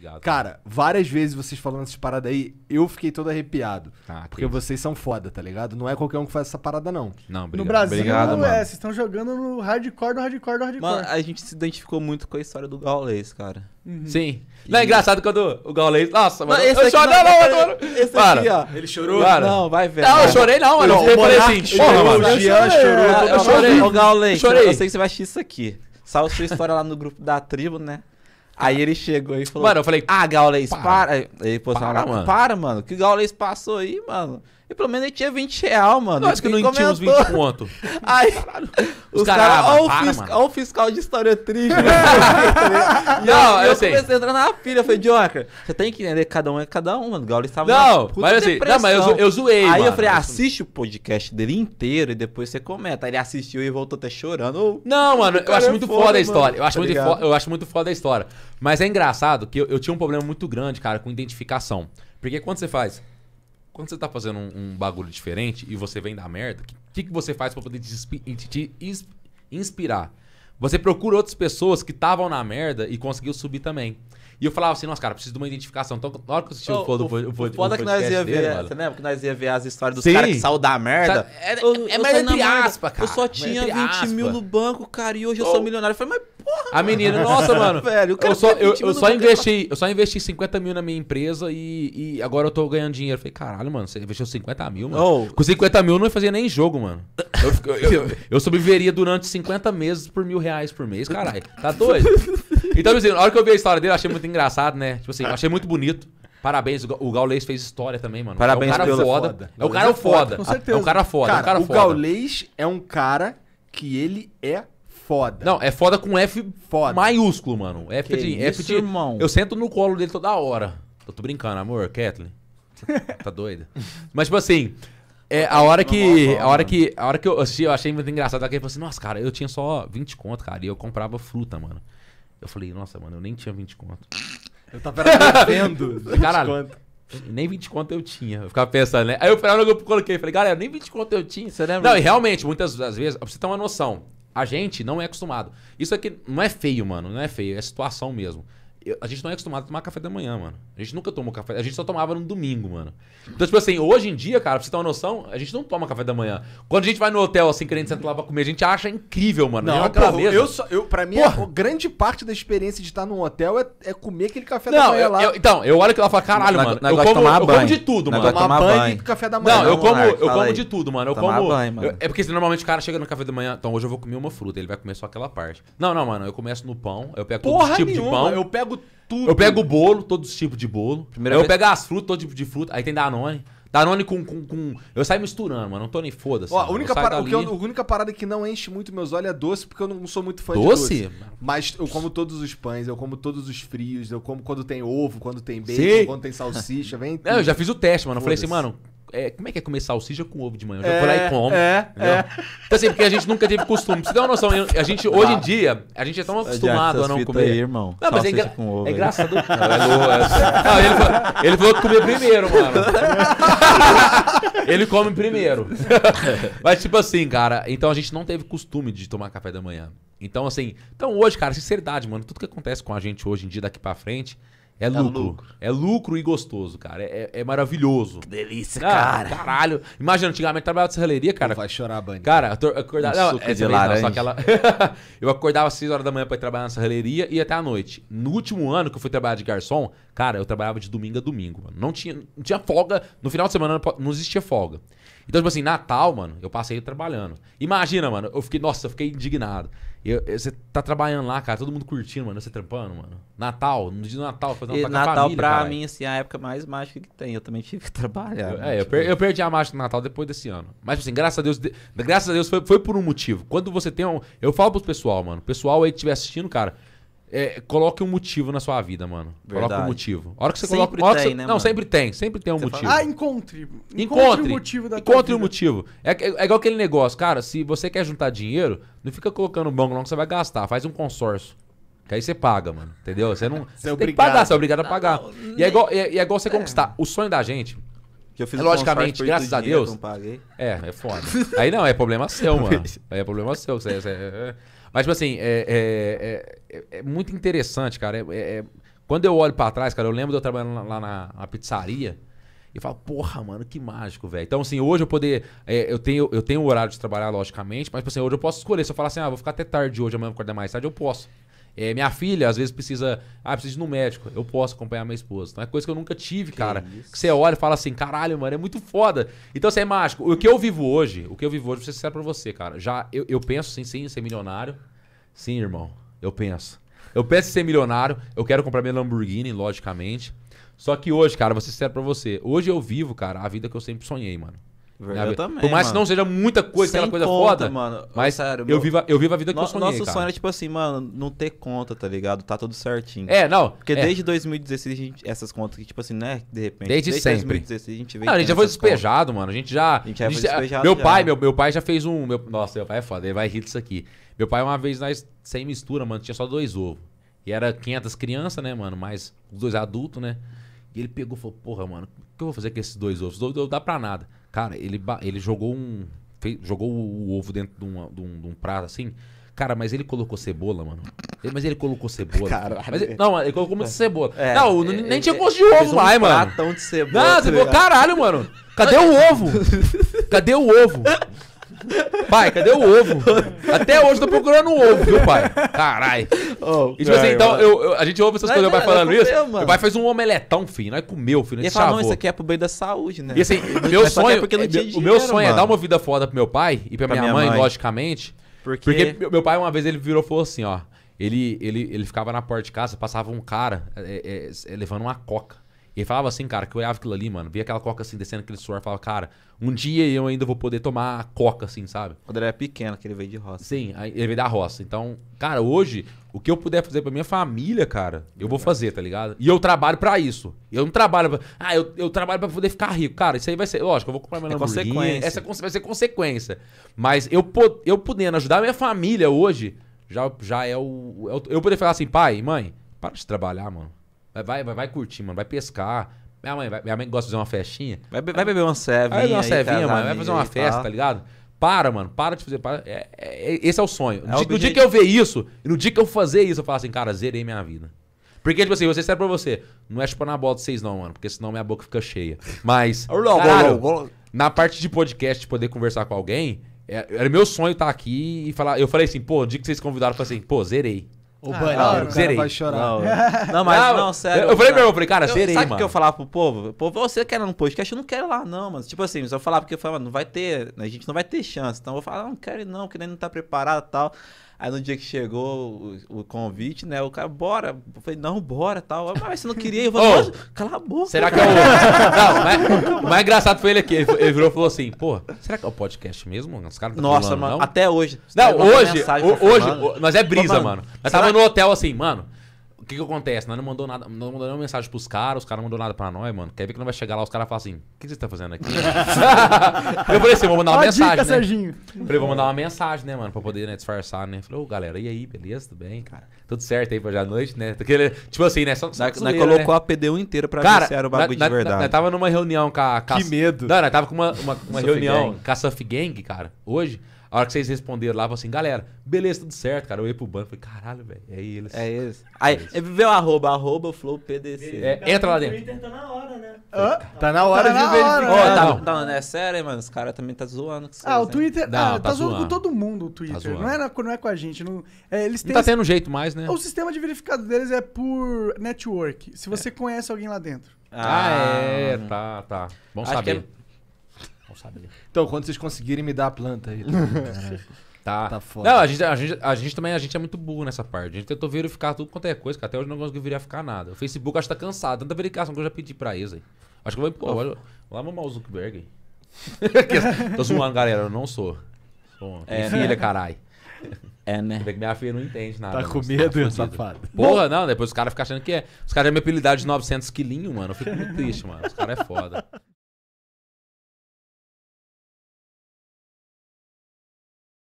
Obrigado. Cara, várias vezes vocês falando essas paradas aí, eu fiquei todo arrepiado. Ah, porque isso. vocês são foda, tá ligado? Não é qualquer um que faz essa parada, não. Não, obrigado. No Brasil, obrigado, é, mano. é, vocês estão jogando no hardcore do hardcore do hardcore. Mano, a gente se identificou muito com a história do Gaules, cara. Uhum. Sim. E... Não é engraçado quando o Gaules. Nossa, mano. Não, esse eu chorei, não, mano. Esse aqui, ó. Ele chorou? Para. Não, vai ver. Não, eu chorei não, mano. Eu falei assim, porra, mano. O Jean chorou. Eu chorei. O Gaules, eu sei que você vai assistir isso aqui. a sua história lá no grupo da tribo, né? Aí ele chegou e falou: Mano, eu falei, ah, Gaules, é para. para. Ele postou assim, para, mano. para, mano. Que Gaules é passou aí, mano? E pelo menos ele tinha 20 real, mano. Nós que não tinha uns 20 conto. Aí, os, caras, cara, olha, ah, o fiscal de história triste. né? e não, eu, eu, assim, eu comecei a entrar na Eu Falei, Dioca, você tem que entender cada um é cada um, mano. O Gaules estava Não, mas assim, não, mas eu, eu zoei, Aí mano. eu falei, assiste o podcast dele inteiro e depois você comenta. Aí ele assistiu e voltou até chorando. Não, mano, eu acho é muito é foda, foda a história. Eu acho, tá muito foda, eu acho muito foda a história. Mas é engraçado que eu, eu tinha um problema muito grande, cara, com identificação. Porque quando você faz quando você tá fazendo um, um bagulho diferente e você vem da merda, o que, que, que, você faz para poder te, te inspirar? Você procura outras pessoas que estavam na merda e conseguiu subir também. E eu falava assim, nossa, cara, preciso de uma identificação. Então, na hora que eu assisti o, foda, o, foda é foda que nós ia ver, você lembra? Que nós ia ver as histórias dos caras que saiu da merda. É, é, eu, é merda entre aspas, cara. Eu só tinha 20 aspa. mil no banco, cara, e hoje eu oh. sou milionário. Eu falei, mas a menina, nossa, mano. Velho, eu só, eu, eu só investi, eu só investi 50 mil na minha empresa e, e agora eu tô ganhando dinheiro. Eu falei, caralho, mano, você investiu 50 mil, mano. Oh. Com 50 mil eu não fazia nem jogo, mano. Eu, eu, eu sobreviveria durante 50 meses por mil reais por mês, caralho. Tá doido? Então, assim, na hora que eu vi a história dele, eu achei muito engraçado, né? Tipo assim, eu achei muito bonito. Parabéns, o Gaulês fez história também, mano. Parabéns, é o é é é cara foda. É o cara é foda. Com certeza. É o cara foda. Cara, é o, cara foda. o Gaulês é um cara que ele é foda. Não, é foda com F foda. maiúsculo, mano. F que de. F de irmão. Eu sento no colo dele toda hora. Eu tô brincando, amor, Kathleen. tá, tá doida? Mas, tipo assim. É, a hora que. A hora que. A hora que eu assisti, eu achei muito engraçado. ele falou assim, nossa, cara, eu tinha só 20 conto, cara. E eu comprava fruta, mano. Eu falei, nossa, mano, eu nem tinha 20 conto. Eu tava vendo. Caralho. nem 20 conto eu tinha. Eu ficava pensando, né? Aí eu falei, ah, eu coloquei, falei, galera, nem 20 conto eu tinha, você lembra? Não, e realmente, muitas das vezes, pra você ter uma noção, a gente não é acostumado. Isso aqui não é feio, mano, não é feio, é situação mesmo. Eu, a gente não é acostumado a tomar café da manhã, mano. A gente nunca tomou café. A gente só tomava no domingo, mano. Então, tipo assim, hoje em dia, cara, pra você ter uma noção, a gente não toma café da manhã. Quando a gente vai no hotel, assim, querendo sentar lá pra comer, a gente acha incrível, mano. Não, não porra, eu só, eu, pra mim, a grande parte da experiência de estar num hotel é, é comer aquele café não, da manhã eu, lá. Eu, então, eu olho aquilo lá e falo, caralho, na, mano. Na, eu, como, tomar eu banho. como de tudo, mano. Tomar, tomar banho, banho e café da manhã. Não, eu como, eu como de tudo, mano. Eu tomar como. Banho, mano. é porque assim, normalmente o cara chega no café da manhã, então hoje eu vou comer uma fruta, ele vai comer só aquela parte. Não, não, mano, eu começo no pão, eu pego todo tipo de pão. Eu pego pego tudo. Eu pego bolo, todos os tipos de bolo. Primeira eu vez... pego as frutas, todo tipo de fruta. Aí tem Danone. Danone com. com, com... Eu saio misturando, mano. Não tô nem foda-se. a única, dali... eu, a única parada que não enche muito meus olhos é doce, porque eu não sou muito fã doce? de doce. Mas eu como todos os pães, eu como todos os frios, eu como quando tem ovo, quando tem bacon, Sim. quando tem salsicha, vem. Não, eu já fiz o teste, mano. Eu falei assim, mano, é, como é que é comer salsicha com ovo de manhã? Eu já é, vou lá e é, como. É, é. Então, assim, porque a gente nunca teve costume. Você dá uma noção, a gente, hoje em dia, a gente é tão acostumado a não comer. Aí, irmão. Não, mas é, com ovo, é engraçado. Não, é é não, ele, falou, ele falou que comia primeiro, mano. ele come primeiro. mas, tipo assim, cara, então a gente não teve costume de tomar café da manhã. Então, assim, então hoje, cara, sinceridade, mano, tudo que acontece com a gente hoje em dia, daqui pra frente, é tá lucro. lucro. É lucro e gostoso, cara. É, é, é maravilhoso. Que delícia, ah, cara. caralho. Imagina, antigamente eu trabalhava na serralheria, cara. Vai chorar, Bani. Cara, eu acordava. Um não, é, de laranja. Não, aquela... eu acordava às 6 horas da manhã pra ir trabalhar na serralheria e até à noite. No último ano que eu fui trabalhar de garçom, cara, eu trabalhava de domingo a domingo, mano. Não tinha, não tinha folga. No final de semana não existia folga. Então, tipo assim, Natal, mano, eu passei trabalhando. Imagina, mano, eu fiquei, nossa, eu fiquei indignado. Eu, eu, você tá trabalhando lá, cara, todo mundo curtindo, mano, você trampando, mano. Natal, no dia do Natal, fazendo Natal, Natal família, pra carai. mim, assim, é a época mais mágica que tem. Eu também tive que trabalhar. É, eu, é, per, eu, perdi a mágica do Natal depois desse ano. Mas, tipo assim, graças a Deus, de, graças a Deus foi, foi por um motivo. Quando você tem um. Eu falo pros pessoal, mano, o pessoal aí que estiver assistindo, cara é, coloque um motivo na sua vida, mano. Verdade. Coloque um motivo. A hora que você sempre coloca. Tem, você, né, não, mano? sempre tem. Sempre tem um você motivo. Fala, ah, encontre. Encontre. Encontre o motivo da Encontre o motivo. É, é, é, igual aquele negócio, cara. Se você quer juntar dinheiro, não fica colocando banco não que você vai gastar. Faz um consórcio. Que aí você paga, mano. Entendeu? Você não. Você, é você tem que pagar, você é obrigado a pagar. Não, não, e, é igual, e é, é igual você conquistar. O sonho da gente, que eu fiz é, logicamente, graças a Deus. É, é foda. aí não, é problema seu, mano. Aí é problema seu. Você, você, é, mas, tipo assim, é, é, é, é muito interessante, cara. quando eu olho para trás, cara, eu lembro de eu trabalhando lá, na, na, pizzaria e falo, porra, mano, que mágico, velho. Então, assim, hoje eu poder. eu, tenho, eu tenho horário de trabalhar, logicamente, mas, tipo assim, hoje eu posso escolher. Se eu falar assim, ah, vou ficar até tarde hoje, amanhã vou acordar mais tarde, eu posso. É, minha filha, às vezes, precisa. Ah, precisa ir no médico. Eu posso acompanhar minha esposa. Então é coisa que eu nunca tive, que cara. Isso? Que você olha e fala assim, caralho, mano, é muito foda. Então você assim, é mágico. O que eu vivo hoje, o que eu vivo hoje, você serve pra você, cara. Já eu, eu penso sim, sim, ser milionário. Sim, irmão. Eu penso. Eu penso em ser milionário. Eu quero comprar minha Lamborghini, logicamente. Só que hoje, cara, você serve pra você. Hoje eu vivo, cara, a vida que eu sempre sonhei, mano também. Por mais mano. que não seja muita coisa, Sem aquela coisa conta, foda. Mano. Mas sério, eu, vivo, eu vivo a vida que no, eu sonhei. Nosso cara. sonho é tipo assim, mano, não ter conta, tá ligado? Tá tudo certinho. É, não. Porque é. desde 2016, gente, essas contas que, tipo assim, né? De repente. Desde, desde sempre. 2016, a gente veio. Não, a gente já foi despejado, contas. mano. A gente já. A gente já foi despejado. Meu já. pai, né? meu, meu pai já fez um. Meu, nossa, meu pai é foda, ele vai rir disso aqui. Meu pai, uma vez, nós, sem mistura, mano, tinha só dois ovos. E era 500 crianças, né, mano? Mais os dois adultos, né? E ele pegou e falou: Porra, mano, o que eu vou fazer com esses dois ovos? Não dá pra nada. Cara, ele, ele jogou um. Fez, jogou o, ovo dentro de, uma, de, um, de um prato assim. Cara, mas ele colocou cebola, mano. Ele, mas ele colocou cebola. Caralho. Mas ele, não, ele colocou muita cebola. É, não, é, nem tinha gosto de ovo lá, um mano. Pratão de cebola. Não, tá cebola, caralho, mano. Cadê o ovo? Cadê o ovo? Pai, cadê o ovo? Até hoje tô procurando um ovo, viu, pai? Caralho. Oh, e tipo assim, é, então, eu, eu, a gente ouve essas coisas, meu pai é falando isso. Meu pai fez um omeletão, filho. Nós é comeu, filho. Ele falou, não, isso aqui é pro bem da saúde, né? E assim, meu sonho, é dinheiro, o meu sonho mano. é dar uma vida foda pro meu pai e pra, pra minha, minha mãe, mãe, logicamente. Porque... porque meu pai, uma vez, ele virou e falou assim, ó. Ele, ele, ele ficava na porta de casa, passava um cara é, é, levando uma coca. E ele falava assim, cara, que eu olhava aquilo ali, mano, via aquela coca assim descendo aquele suor, falava, cara, um dia eu ainda vou poder tomar coca assim, sabe? Quando ele é era pequeno, que ele veio de roça. Sim, ele veio da roça. Então, cara, hoje, o que eu puder fazer pra minha família, cara, eu vou fazer, tá ligado? E eu trabalho para isso. Eu não trabalho pra. Ah, eu, eu trabalho para poder ficar rico. Cara, isso aí vai ser. Lógico, eu vou comprar meu é Essa vai ser consequência. Mas eu, eu podendo ajudar minha família hoje, já, já é, é o. eu poder falar assim, pai, mãe, para de trabalhar, mano. Vai, vai, vai curtir, mano. Vai pescar. Minha mãe, vai, minha mãe gosta de fazer uma festinha. Vai, vai beber uma cevinha. Vai beber uma cevinha, mano. Vai fazer uma festa, tá. ligado? Para, mano. Para de fazer. Para. É, é, esse é o sonho. É no, dia, no, dia, que eu ver isso, no dia que eu fazer isso, eu falo assim, cara, zerei minha vida. Porque, tipo assim, você serve pra você. Não é chupar na bola de vocês, não, mano. Porque senão minha boca fica cheia. Mas. caralho, na parte de podcast, poder conversar com alguém, é, era meu sonho estar tá aqui e falar. Eu falei assim, pô, no dia que vocês convidaram, eu falei assim, pô, zerei. O ah, Bunny, não, zerei. Vai chorar. Não, não mas não, não, sério. Eu, falei pra meu, eu falei, cara, eu, zerei, sabe mano. Sabe o que eu falava pro povo? povo você quer no podcast? Eu não quero lá, não, mano. Tipo assim, se eu falar porque eu falei, mano, não vai ter, né, a gente não vai ter chance. Então eu vou falar, ah, não, quero ir não, que nem não tá preparado e tal. Aí no dia que chegou o, o convite, né? O cara, bora. Eu falei, não, bora tal. Ah, mas você não queria, eu oh, cala a boca. Será cara. que é o. Não, mas, o mais engraçado foi ele aqui. Ele, virou e falou assim, pô, será que é o podcast mesmo? Os caras Nossa, mano, não? até hoje. Não, hoje. Hoje, nós é brisa, pô, mano. Nós tava no hotel assim, mano que que acontece? Nós não mandou nada, não mandou nenhuma mensagem pros caras, os caras não mandou nada pra nós, mano. Quer ver que não vai chegar lá, os caras falam assim, o que vocês estão tá fazendo aqui? eu falei assim, vou mandar uma mensagem, dica, né? Serginho. Falei, vou mandar uma mensagem, né, mano, pra poder né, disfarçar, né? Falei, ô, galera, e aí, beleza? Tudo bem, cara? Tudo certo aí pra já à noite, né? Aquele- tipo assim, né? Só, só Nós, nós zoeira, né? colocou a PDU inteira pra ver se era o bagulho de verdade. Nós tava numa reunião com a. Que medo. Não, nós tava com uma, uma, uma reunião com a Surf Gang, cara, hoje. A hora que vocês responderam lá, assim, galera, beleza, tudo certo, cara. Eu ia pro banco e falei, caralho, velho, é eles. É eles. Aí, é vê o arroba, arroba flowpdc. É, entra lá dentro. O Twitter tá na hora, né? Ah, tá na hora tá de verificar. tá, não. é sério, hein, mano. Os caras também tá zoando com vocês, Ah, o Twitter. Não, ah, tá, tá zoando com todo mundo o Twitter. Tá não, é na, não é com a gente. Não, é, eles têm não tá tendo jeito mais, né? O sistema de verificado deles é por network. Se você é. conhece alguém lá dentro. Ah, ah é, tá, tá. Bom saber. É não sabia. Então, quando vocês conseguirem me dar a planta aí. Tá. Tá foda. Não, a gente, a, gente, a gente também a gente é muito burro nessa parte. A gente tentou verificar tudo quanto é coisa, que até hoje não conseguiu verificar nada. O Facebook acho que tá cansado. Tanta verificação que eu já pedi pra eles aí. Acho que eu vou. Pô, vou lá mamar o Zuckerberg. Tô zoando, galera. Eu não sou. sou é, filha, né? caralho. É, né? que minha filha não entende nada. Tá né? com tá medo, tá safado. Porra, não. Depois os caras ficam achando que é. Os caras me apelidaram de 900 quilinhos, mano. Eu fico muito triste, mano. Os caras é foda.